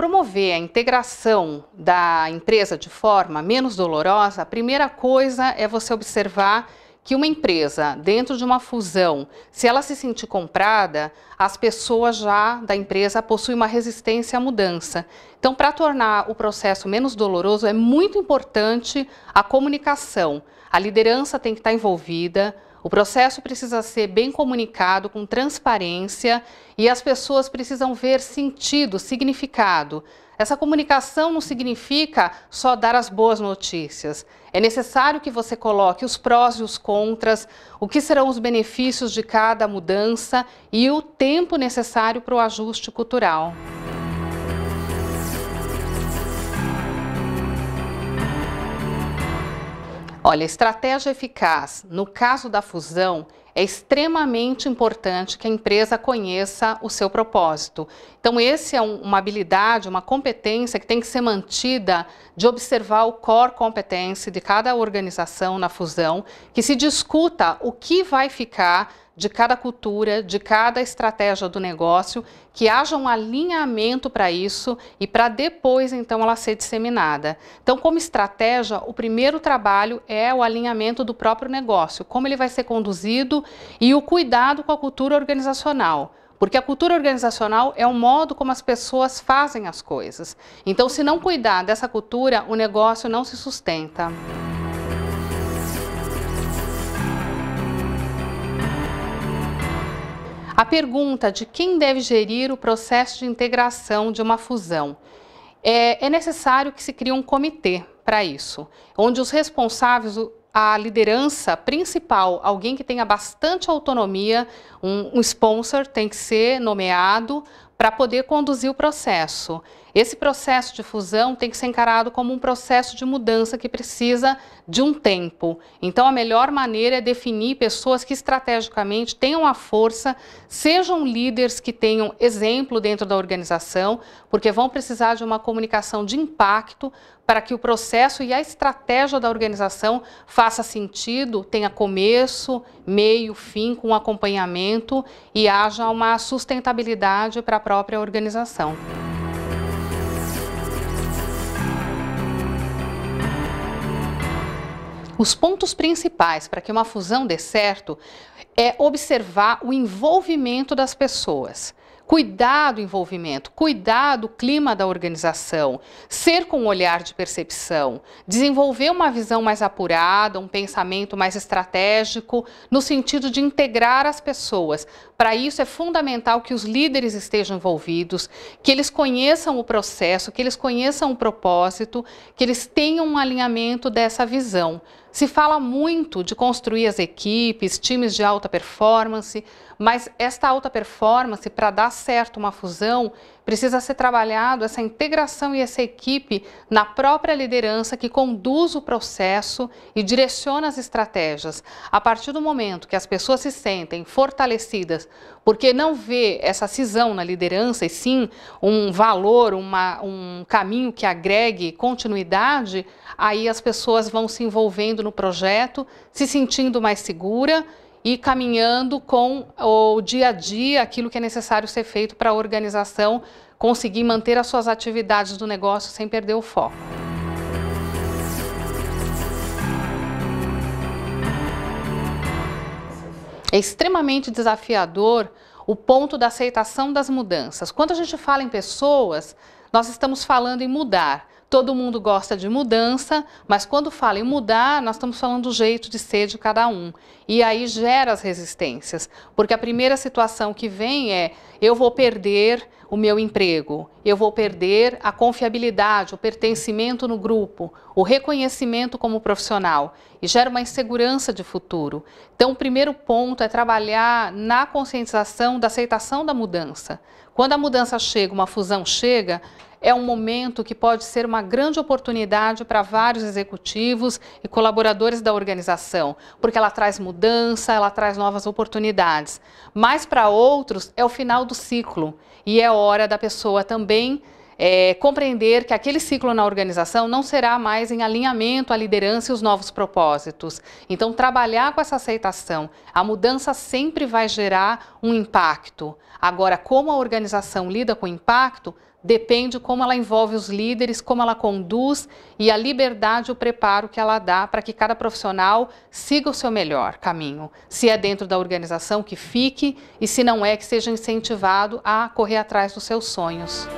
promover a integração da empresa de forma menos dolorosa, a primeira coisa é você observar que uma empresa, dentro de uma fusão, se ela se sentir comprada, as pessoas já da empresa possuem uma resistência à mudança. Então, para tornar o processo menos doloroso, é muito importante a comunicação. A liderança tem que estar envolvida, o processo precisa ser bem comunicado, com transparência, e as pessoas precisam ver sentido, significado. Essa comunicação não significa só dar as boas notícias. É necessário que você coloque os prós e os contras, o que serão os benefícios de cada mudança e o tempo necessário para o ajuste cultural. Olha, estratégia eficaz, no caso da fusão, é extremamente importante que a empresa conheça o seu propósito. Então, esse é um, uma habilidade, uma competência que tem que ser mantida de observar o core competence de cada organização na fusão, que se discuta o que vai ficar de cada cultura, de cada estratégia do negócio, que haja um alinhamento para isso e para depois então ela ser disseminada. Então, como estratégia, o primeiro trabalho é o alinhamento do próprio negócio, como ele vai ser conduzido e o cuidado com a cultura organizacional. Porque a cultura organizacional é o modo como as pessoas fazem as coisas. Então, se não cuidar dessa cultura, o negócio não se sustenta. A pergunta de quem deve gerir o processo de integração de uma fusão. É, é necessário que se crie um comitê para isso, onde os responsáveis a liderança principal, alguém que tenha bastante autonomia, um, um sponsor tem que ser nomeado para poder conduzir o processo. Esse processo de fusão tem que ser encarado como um processo de mudança que precisa de um tempo. Então, a melhor maneira é definir pessoas que estrategicamente tenham a força, sejam líderes que tenham exemplo dentro da organização, porque vão precisar de uma comunicação de impacto para que o processo e a estratégia da organização faça sentido, tenha começo, meio, fim, com acompanhamento e haja uma sustentabilidade para a própria organização. Os pontos principais para que uma fusão dê certo é observar o envolvimento das pessoas cuidar do envolvimento, cuidar do clima da organização, ser com um olhar de percepção, desenvolver uma visão mais apurada, um pensamento mais estratégico, no sentido de integrar as pessoas. Para isso é fundamental que os líderes estejam envolvidos, que eles conheçam o processo, que eles conheçam o propósito, que eles tenham um alinhamento dessa visão. Se fala muito de construir as equipes, times de alta performance, mas esta alta performance, para dar certo uma fusão, Precisa ser trabalhado essa integração e essa equipe na própria liderança que conduz o processo e direciona as estratégias. A partir do momento que as pessoas se sentem fortalecidas, porque não vê essa cisão na liderança e sim um valor, uma, um caminho que agregue continuidade, aí as pessoas vão se envolvendo no projeto, se sentindo mais segura e caminhando com o dia a dia aquilo que é necessário ser feito para a organização conseguir manter as suas atividades do negócio sem perder o foco. É extremamente desafiador o ponto da aceitação das mudanças. Quando a gente fala em pessoas, nós estamos falando em mudar, Todo mundo gosta de mudança, mas quando fala em mudar, nós estamos falando do jeito de ser de cada um. E aí gera as resistências, porque a primeira situação que vem é eu vou perder o meu emprego, eu vou perder a confiabilidade, o pertencimento no grupo, o reconhecimento como profissional e gera uma insegurança de futuro. Então, o primeiro ponto é trabalhar na conscientização da aceitação da mudança. Quando a mudança chega, uma fusão chega, é um momento que pode ser uma grande oportunidade para vários executivos e colaboradores da organização, porque ela traz mudança, ela traz novas oportunidades. Mas para outros é o final do ciclo e é hora da pessoa também é, compreender que aquele ciclo na organização não será mais em alinhamento à liderança e os novos propósitos. Então, trabalhar com essa aceitação. A mudança sempre vai gerar um impacto. Agora, como a organização lida com o impacto, depende como ela envolve os líderes, como ela conduz e a liberdade, o preparo que ela dá para que cada profissional siga o seu melhor caminho. Se é dentro da organização, que fique e se não é, que seja incentivado a correr atrás dos seus sonhos.